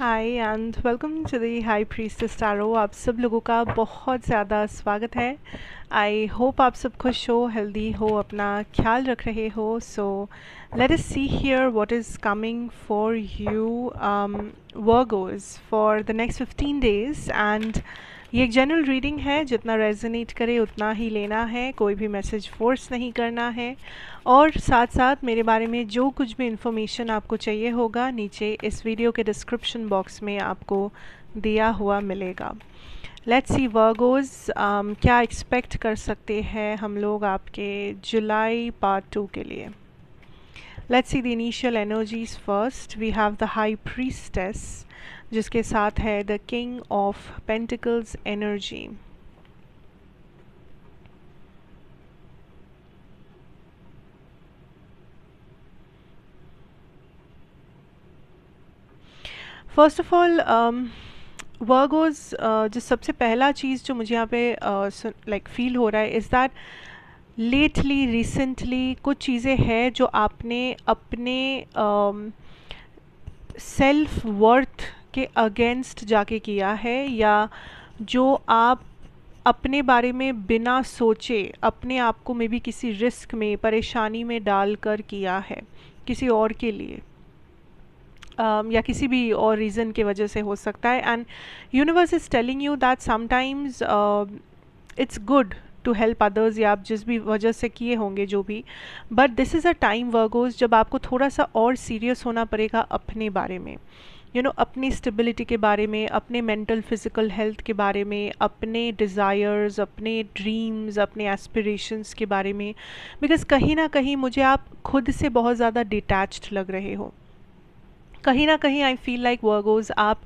hi and welcome to the high priestess tarot आप सब लोगों का बहुत ज़्यादा स्वागत है आई होप आप सब खुश हो हेल्दी हो अपना ख्याल रख रहे हो so let us see here what is coming for you Virgos for the next fifteen days and ये एक जनरल रीडिंग है जितना रेजोनेट करे उतना ही लेना है कोई भी मैसेज फोर्स नहीं करना है और साथ साथ मेरे बारे में जो कुछ भी इंफॉर्मेशन आपको चाहिए होगा नीचे इस वीडियो के डिस्क्रिप्शन बॉक्स में आपको दिया हुआ मिलेगा लेट्स सी वर्गोज क्या एक्सपेक्ट कर सकते हैं हम लोग आपके जुलाई पार्ट टू के लिए let's see the initial energies first we have the high priestess जिसके साथ है the king of pentacles energy first of all Virgos जो सबसे पहला चीज़ जो मुझे यहाँ पे लाइक uh, फील like, हो रहा है इज़ दैट लेटली रिसेंटली कुछ चीज़ें हैं जो आपने अपने सेल्फ uh, वर्थ के अगेंस्ट जाके किया है या जो आप अपने बारे में बिना सोचे अपने आप को मे भी किसी रिस्क में परेशानी में डाल कर किया है किसी और के लिए um, या किसी भी और रीज़न के वजह से हो सकता है and universe is telling you that sometimes it's good to help others या आप जिस भी वजह से किए होंगे जो भी but this is a time Virgos जब आपको थोड़ा सा और सीरियस होना पड़ेगा अपने बारे में यू you नो know, अपनी स्टेबिलिटी के बारे में अपने मेंटल फिज़िकल हेल्थ के बारे में अपने डिज़ायर्स अपने ड्रीम्स अपने एस्पिरेशंस के बारे में बिकॉज़ कहीं ना कहीं मुझे आप खुद से बहुत ज़्यादा डिटैच्ड लग रहे हो कहीं ना कहीं आई फील लाइक वर्गोज़ आप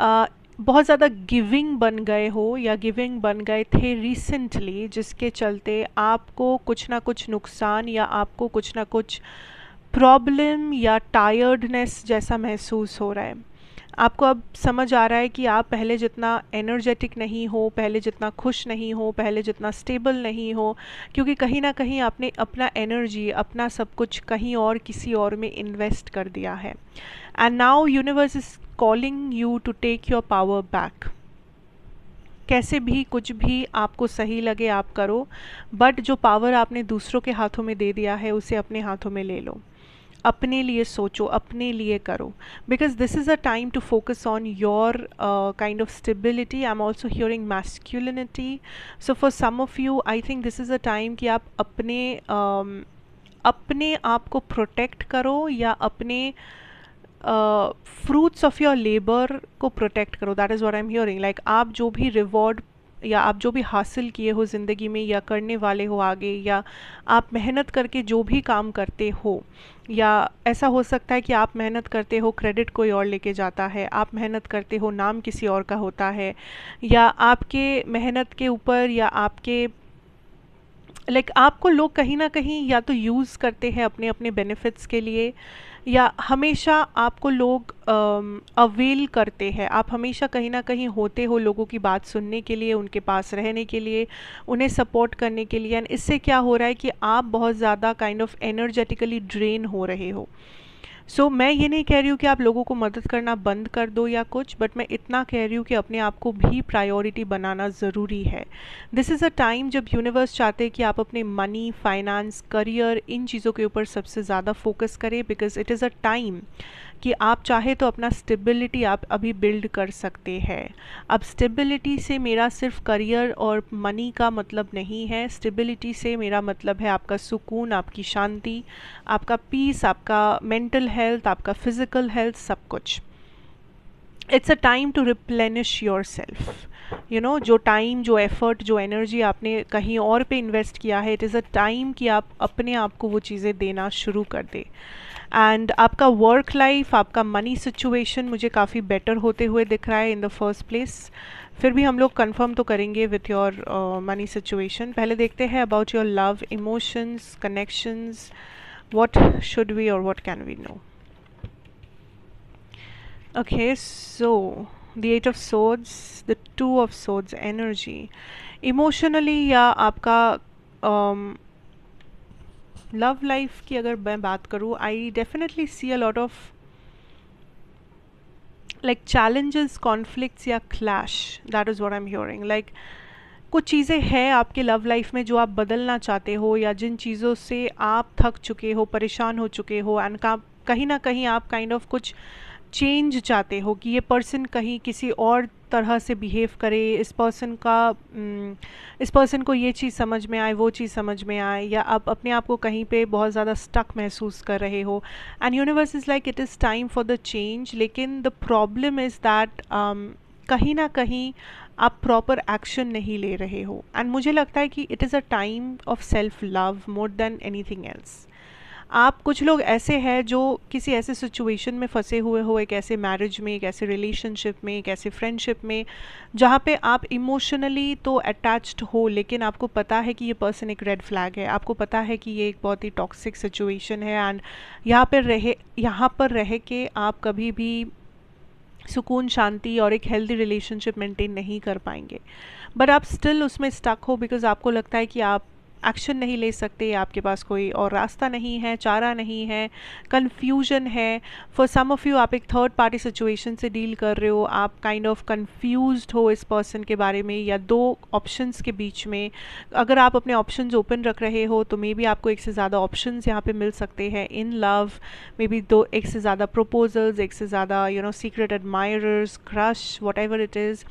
uh, बहुत ज़्यादा गिविंग बन गए हो या गिविंग बन गए थे रिसेंटली जिसके चलते आपको कुछ ना कुछ नुकसान या आपको कुछ ना कुछ प्रॉब्लम या टायर्डनेस जैसा महसूस हो रहा है आपको अब समझ आ रहा है कि आप पहले जितना एनर्जेटिक नहीं हो पहले जितना खुश नहीं हो पहले जितना स्टेबल नहीं हो क्योंकि कहीं ना कहीं आपने अपना एनर्जी अपना सब कुछ कहीं और किसी और में इन्वेस्ट कर दिया है and now universe is calling you to take your power back कैसे भी कुछ भी आपको सही लगे आप करो बट जो पावर आपने दूसरों के हाथों में दे दिया है उसे अपने हाथों में ले लो अपने लिए सोचो अपने लिए करो because this is a time to focus on your kind of stability I am also hearing masculinity so for some of you I think this is a time कि आप अपने um, अपने आप को प्रोटेक्ट करो या अपने uh, fruits of your labour को प्रोटेक्ट करो that is what I am hearing like आप जो भी रिवॉर्ड या आप जो भी हासिल किए हो ज़िंदगी में या करने वाले हो आगे या आप मेहनत करके जो भी काम करते हो या ऐसा हो सकता है कि आप मेहनत करते हो क्रेडिट कोई और लेके जाता है आप मेहनत करते हो नाम किसी और का होता है या आपके मेहनत के ऊपर या आपके लाइक like, आपको लोग कहीं ना कहीं या तो यूज़ करते हैं अपने अपने बेनिफिट्स के लिए या हमेशा आपको लोग अवेल करते हैं आप हमेशा कहीं ना कहीं होते हो लोगों की बात सुनने के लिए उनके पास रहने के लिए उन्हें सपोर्ट करने के लिए एंड इससे क्या हो रहा है कि आप बहुत ज़्यादा काइंड ऑफ एनर्जेटिकली ड्रेन हो रहे हो सो so, मैं ये नहीं कह रही हूँ कि आप लोगों को मदद करना बंद कर दो या कुछ बट मैं इतना कह रही हूँ कि अपने आप को भी प्रायोरिटी बनाना ज़रूरी है दिस इज़ अ टाइम जब यूनिवर्स चाहते हैं कि आप अपने मनी फाइनेंस करियर इन चीज़ों के ऊपर सबसे ज़्यादा फोकस करें because it is a time कि आप चाहे तो अपना स्टेबिलिटी आप अभी बिल्ड कर सकते हैं अब स्टेबिलिटी से मेरा सिर्फ करियर और मनी का मतलब नहीं है स्टेबिलिटी से मेरा मतलब है आपका सुकून आपकी शांति आपका पीस आपका मेंटल हेल्थ आपका फिज़िकल हेल्थ सब कुछ it's a time to replenish your self you know जो टाइम जो एफ़र्ट जो एनर्जी आपने कहीं और पे इन्वेस्ट किया है इट इज़ अ टाइम कि आप अपने आप को वो चीज़ें देना शुरू कर दें एंड आपका वर्क लाइफ आपका मनी सिचुएशन मुझे काफ़ी बेटर होते हुए दिख रहा है इन द फर्स्ट प्लेस फिर भी हम लोग कन्फर्म तो करेंगे विथ योर मनी सिचुएशन पहले देखते हैं about your love emotions connections what should we और what can we know okay so the eight of swords the two of swords energy emotionally या आपका लव um, लाइफ की अगर मैं बात करूँ I definitely see a lot of like challenges conflict या clash that is what I am hearing like कुछ चीज़ें हैं आपके लव लाइफ में जो आप बदलना चाहते हो या जिन चीज़ों से आप थक चुके हो परेशान हो चुके हो एंड कहीं ना कहीं आप काइंड kind ऑफ of कुछ चेंज चाहते हो कि ये पर्सन कहीं किसी और तरह से बिहेव करे इस पर्सन का हम्म, इस पर्सन को ये चीज़ समझ में आए वो चीज़ समझ में आए या आप अपने आप को कहीं पे बहुत ज़्यादा स्टक महसूस कर रहे हो and universe is like it is time for the change लेकिन द प्रॉब्लम इज़ दैट कहीं ना कहीं आप प्रॉपर एक्शन नहीं ले रहे हो एंड मुझे लगता है कि it is a time of self love more than anything else आप कुछ लोग ऐसे हैं जो किसी ऐसे सिचुएशन में फंसे हुए हो एक ऐसे मैरिज में एक ऐसे रिलेशनशिप में एक ऐसे फ्रेंडशिप में जहाँ पे आप इमोशनली तो अटैच्ड हो लेकिन आपको पता है कि ये पर्सन एक रेड फ्लैग है आपको पता है कि ये एक बहुत ही टॉक्सिक सिचुएशन है एंड यहाँ पर रहे यहाँ पर रह के आप कभी भी सुकून शांति और एक हेल्दी रिलेशनशिप मेंटेन नहीं कर पाएंगे बट आप स्टिल उसमें स्टक हो बिकॉज आपको लगता है कि आप एक्शन नहीं ले सकते आपके पास कोई और रास्ता नहीं है चारा नहीं है कन्फ्यूजन है फॉर सम ऑफ़ यू आप एक थर्ड पार्टी सिचुएशन से डील कर रहे हो आप काइंड ऑफ कन्फ्यूज हो इस पर्सन के बारे में या दो ऑप्शन के बीच में अगर आप अपने ऑप्शन ओपन रख रहे हो तो मे बी आपको एक से ज़्यादा ऑप्शन यहाँ पर मिल सकते हैं इन लव मे बी दो एक से ज़्यादा प्रपोजल्स एक से ज़्यादा you know secret admirers crush whatever it is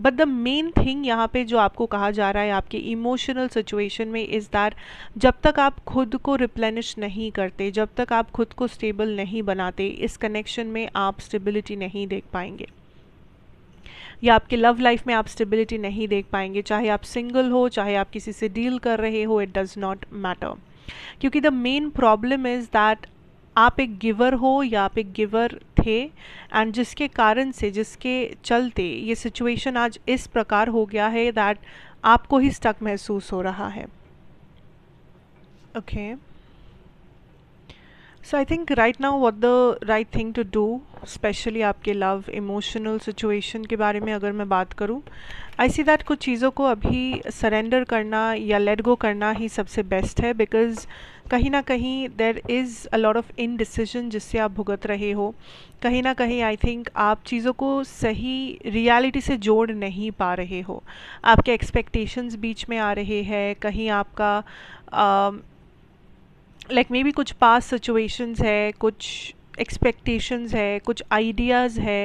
but the main thing यहाँ पे जो आपको कहा जा रहा है आपके इमोशनल सिचुएशन में इस दार जब तक आप खुद को रिप्लेनिश नहीं करते जब तक आप खुद को स्टेबल नहीं बनाते इस कनेक्शन में आप स्टेबिलिटी नहीं देख पाएंगे या आपके लव लाइफ में आप स्टेबिलिटी नहीं देख पाएंगे चाहे आप सिंगल हो चाहे आप किसी से डील कर रहे हो इट डज़ नॉट मैटर क्योंकि the main problem is that आप एक गिवर हो या आप एक गिवर थे एंड जिसके कारण से जिसके चलते ये सिचुएशन आज इस प्रकार हो गया है दैट आपको ही स्टक महसूस हो रहा है okay so I think right now what the right thing to do specially आपके लव इमोशनल सिचुएशन के बारे में अगर मैं बात करूँ आई सी दैट कुछ चीज़ों को अभी सरेंडर करना या लेट गो करना ही सबसे बेस्ट है बिकॉज़ कहीं ना कहीं there is a lot of decision जिससे आप भुगत रहे हो कहीं ना कहीं आई थिंक आप चीज़ों को सही रियलिटी से जोड़ नहीं पा रहे हो आपके एक्सपेक्टेशंस बीच में आ रहे हैं कहीं आपका लाइक मे बी कुछ पास सिचुएशंस है कुछ एक्सपेक्टेशंस है कुछ आइडियाज़ है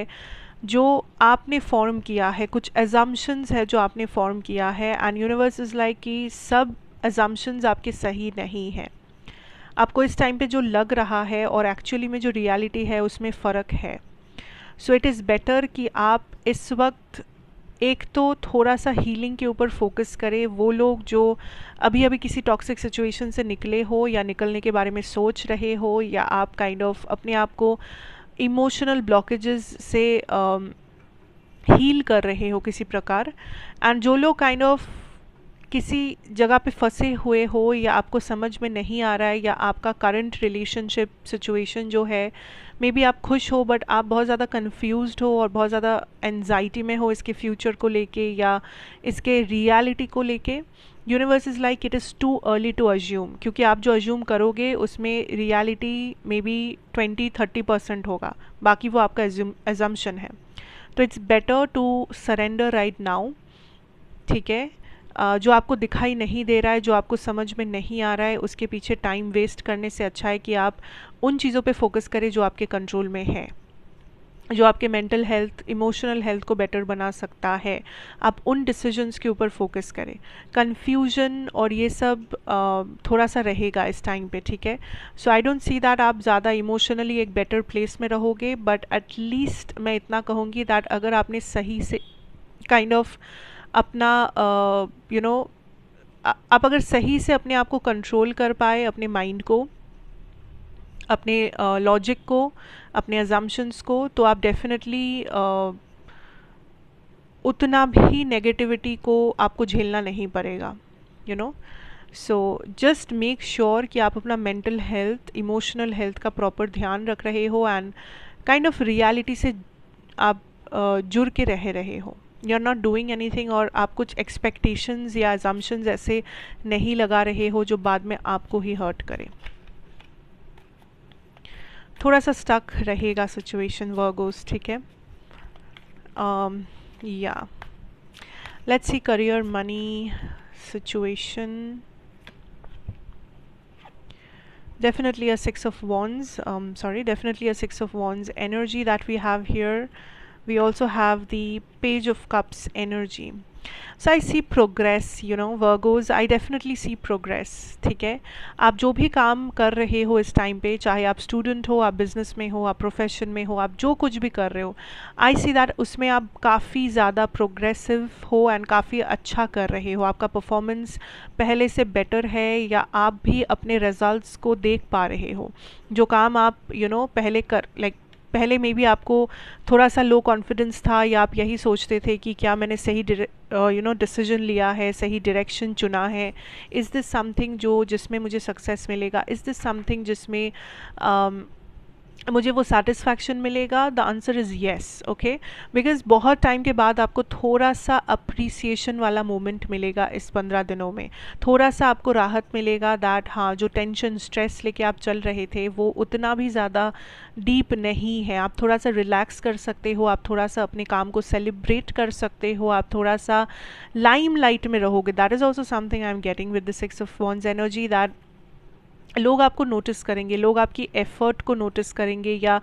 जो आपने फॉर्म किया है कुछ एजम्पन्स है जो आपने फॉर्म किया है एंड यूनिवर्स इज़ लाइक कि सब एजम्पन्स आपके सही नहीं हैं आपको इस टाइम पे जो लग रहा है और एक्चुअली में जो रियलिटी है उसमें फ़र्क है सो इट इज़ बेटर कि आप इस वक्त एक तो थोड़ा सा हीलिंग के ऊपर फोकस करें वो लोग जो अभी अभी किसी टॉक्सिक सिचुएशन से निकले हो या निकलने के बारे में सोच रहे हो या आप काइंड kind ऑफ of अपने आप को इमोशनल ब्लॉकेजेस से हील um, uh, कर रहे हो किसी प्रकार एंड जो लोग काइंड ऑफ किसी जगह पे फंसे हुए हो या आपको समझ में नहीं आ रहा है या आपका करंट रिलेशनशिप सिचुएशन जो है मे बी आप खुश हो बट आप बहुत ज़्यादा कंफ्यूज हो और बहुत ज़्यादा एनजाइटी में हो इसके फ्यूचर को लेके या इसके रियलिटी को लेके universe is like it is too early to assume क्योंकि आप जो अज्यूम करोगे उसमें reality maybe twenty thirty percent होगा बाकी वो आपका एजम्पन है तो it's better to surrender right now ठीक है जो आपको दिखाई नहीं दे रहा है जो आपको समझ में नहीं आ रहा है उसके पीछे टाइम वेस्ट करने से अच्छा है कि आप उन चीज़ों पे फोकस करें जो आपके कंट्रोल में है जो आपके मेंटल हेल्थ इमोशनल हेल्थ को बेटर बना सकता है आप उन डिसीजंस के ऊपर फोकस करें कन्फ्यूजन और ये सब थोड़ा सा रहेगा इस टाइम पे ठीक है सो आई डोंट सी दैट आप ज़्यादा इमोशनली एक बेटर प्लेस में रहोगे बट एटलीस्ट मैं इतना कहूँगी दैट अगर आपने सही से काइंड kind ऑफ of, अपना यू नो आप अगर सही से अपने आप को कंट्रोल कर पाए अपने माइंड को अपने लॉजिक uh, को अपने एजम्पन्स को तो आप डेफिनेटली uh, उतना भी नेगेटिविटी को आपको झेलना नहीं पड़ेगा you know so just make sure कि आप अपना मेंटल हेल्थ इमोशनल हेल्थ का प्रॉपर ध्यान रख रहे हो एंड काइंड ऑफ रियलिटी से आप uh, जुड़ के रह रहे हो you are not doing anything और आप कुछ एक्सपेक्टेशंस या एजम्पन्स ऐसे नहीं लगा रहे हो जो बाद में आपको ही हर्ट करे थोड़ा सा स्टक रहेगा सिचुएशन वर्गोस ठीक है yeah let's see career money situation definitely a six of wands sorry definitely a six of wands energy that we have here we also have the page of cups energy so I see progress you know Virgos I definitely see progress ठीक है आप जो भी काम कर रहे हो इस टाइम पे चाहे आप स्टूडेंट हो आप बिजनेस में हो आप प्रोफेशन में हो आप जो कुछ भी कर रहे हो आई सी दैट उसमें आप काफ़ी ज़्यादा प्रोग्रेसिव हो एंड काफ़ी अच्छा कर रहे हो आपका परफॉर्मेंस पहले से बेटर है या आप भी अपने रिजल्ट को देख पा रहे हो जो काम आप यू you नो know, पहले कर लाइक like, पहले में भी आपको थोड़ा सा लो कॉन्फिडेंस था या आप यही सोचते थे कि क्या मैंने सही यू नो डिसीजन लिया है सही डायरेक्शन चुना है इज़ दिस समथिंग जो जिसमें मुझे सक्सेस मिलेगा इज़ दिस समथिंग जिसमें um, मुझे वो सेटिस्फैक्शन मिलेगा the answer is yes okay because बहुत टाइम के बाद आपको थोड़ा सा अप्रिसिएशन वाला मोमेंट मिलेगा इस पंद्रह दिनों में थोड़ा सा आपको राहत मिलेगा दैट हाँ जो टेंशन स्ट्रेस लेके आप चल रहे थे वो उतना भी ज़्यादा डीप नहीं है आप थोड़ा सा रिलैक्स कर सकते हो आप थोड़ा सा अपने काम को सेलिब्रेट कर सकते हो आप थोड़ा सा लाइम लाइट में रहोगे that is also something I am getting with the six of wands energy that लोग आपको नोटिस करेंगे लोग आपकी एफ़र्ट को नोटिस करेंगे या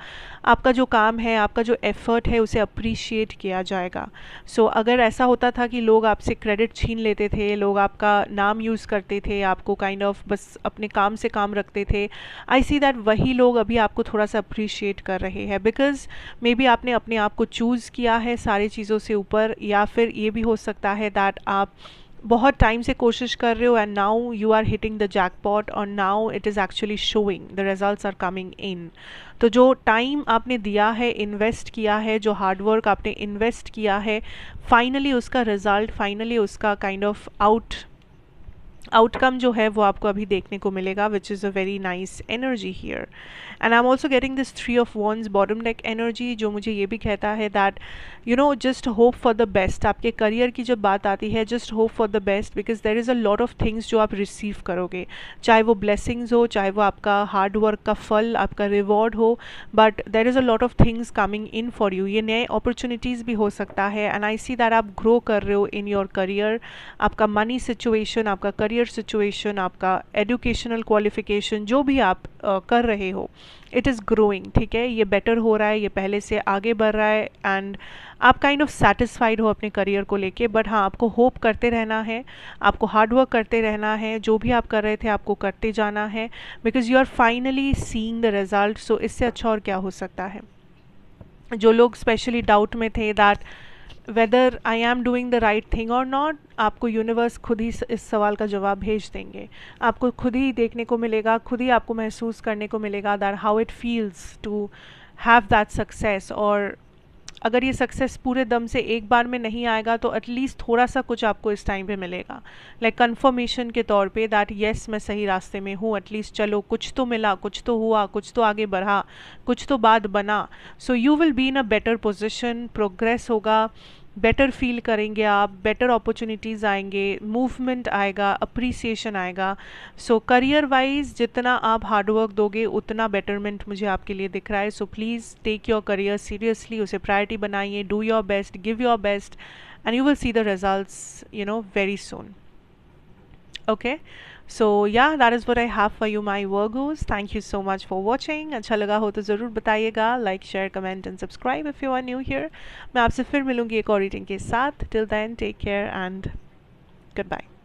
आपका जो काम है आपका जो एफ़र्ट है उसे अप्रिशिएट किया जाएगा सो so, अगर ऐसा होता था कि लोग आपसे क्रेडिट छीन लेते थे लोग आपका नाम यूज़ करते थे आपको काइंड kind ऑफ of बस अपने काम से काम रखते थे आई सी दैट वही लोग अभी आपको थोड़ा सा अप्रिशिएट कर रहे हैं बिकॉज़ मे बी आपने अपने आप को चूज़ किया है सारी चीज़ों से ऊपर या फिर ये भी हो सकता है दैट आप बहुत टाइम से कोशिश कर रहे हो and now you are hitting the jackpot और now it is actually showing the results are coming in तो जो टाइम आपने दिया है इन्वेस्ट किया है जो हार्डवर्क आपने इन्वेस्ट किया है फाइनली उसका रिज़ल्ट फाइनली उसका काइंड ऑफ आउट आउटकम जो है वो आपको अभी देखने को मिलेगा which is a very nice energy here and I am also getting this three of wands bottom deck energy जो मुझे ये भी कहता है that you know just hope for the best आपके करियर की जब बात आती है just hope for the best because there is a lot of things जो आप रिसीव करोगे चाहे वो ब्लेसिंग्स हो चाहे वो आपका हार्ड वर्क का फल आपका रिवॉर्ड हो but there is a lot of things coming in for you ये नए अपॉर्चुनिटीज़ भी हो सकता है एंड आई सी दैट आप ग्रो कर रहे हो इन योर करियर आपका मनी सिचुएशन आपका करियर करियर सिचुएशन आपका एजुकेशनल क्वालिफिकेशन जो भी आप आ, कर रहे हो इट इज़ ग्रोइंग ठीक है ये बेटर हो रहा है ये पहले से आगे बढ़ रहा है एंड आप काइंड ऑफ सेटिस्फाइड हो अपने करियर को लेके बट हाँ आपको होप करते रहना है आपको हार्ड वर्क करते रहना है जो भी आप कर रहे थे आपको करते जाना है because you are finally seeing the result so इससे अच्छा और क्या हो सकता है जो लोग स्पेशली डाउट में थे that whether I am doing the right thing और नॉट आपको यूनिवर्स खुद ही इस सवाल का जवाब भेज देंगे आपको खुद ही देखने को मिलेगा खुद ही आपको महसूस करने को मिलेगा that how it feels to have that success और अगर ये सक्सेस पूरे दम से एक बार में नहीं आएगा तो एटलीस्ट थोड़ा सा कुछ आपको इस टाइम पे मिलेगा लाइक कंफर्मेशन के तौर पे दैट येस मैं सही रास्ते में हूँ एटलीस्ट चलो कुछ तो मिला कुछ तो हुआ कुछ तो आगे बढ़ा कुछ तो बाद बना so you will be in a better position progress होगा बेटर फील करेंगे आप बेटर अपॉर्चुनिटीज़ आएंगे मूवमेंट आएगा अप्रिसिएशन आएगा सो करियर वाइज जितना आप हार्डवर्क दोगे उतना बेटरमेंट मुझे आपके लिए दिख रहा है so please take your career seriously उसे प्रायोरिटी बनाइए do your best give your best and you will see the result you know very soon okay so yeah that is what I have for you my Virgos thank you so much for watching अच्छा लगा हो तो ज़रूर बताइएगा like share comment and subscribe if you are new here मैं आपसे फिर मिलूंगी एक और रीडिंग के साथ till then take care and good bye